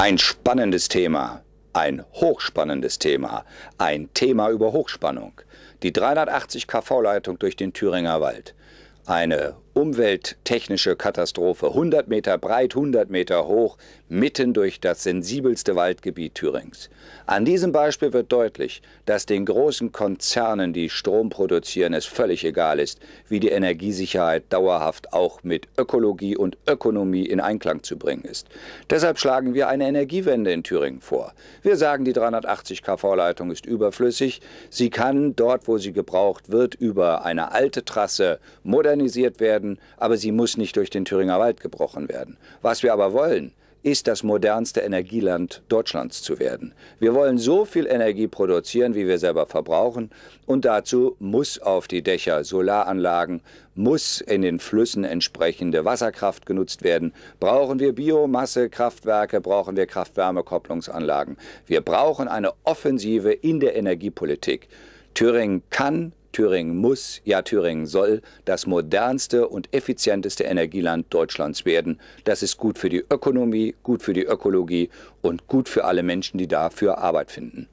Ein spannendes Thema, ein hochspannendes Thema, ein Thema über Hochspannung. Die 380 kV-Leitung durch den Thüringer Wald. Eine umwelttechnische Katastrophe, 100 Meter breit, 100 Meter hoch, mitten durch das sensibelste Waldgebiet Thürings. An diesem Beispiel wird deutlich, dass den großen Konzernen, die Strom produzieren, es völlig egal ist, wie die Energiesicherheit dauerhaft auch mit Ökologie und Ökonomie in Einklang zu bringen ist. Deshalb schlagen wir eine Energiewende in Thüringen vor. Wir sagen, die 380 kV-Leitung ist überflüssig. Sie kann dort, wo sie gebraucht wird, über eine alte Trasse modernisiert werden werden, aber sie muss nicht durch den Thüringer Wald gebrochen werden. Was wir aber wollen, ist das modernste Energieland Deutschlands zu werden. Wir wollen so viel Energie produzieren, wie wir selber verbrauchen. Und dazu muss auf die Dächer Solaranlagen, muss in den Flüssen entsprechende Wasserkraft genutzt werden. Brauchen wir Biomassekraftwerke, brauchen wir Kraft-Wärme-Kopplungsanlagen. Wir brauchen eine Offensive in der Energiepolitik. Thüringen kann Thüringen muss, ja Thüringen soll das modernste und effizienteste Energieland Deutschlands werden. Das ist gut für die Ökonomie, gut für die Ökologie und gut für alle Menschen, die dafür Arbeit finden.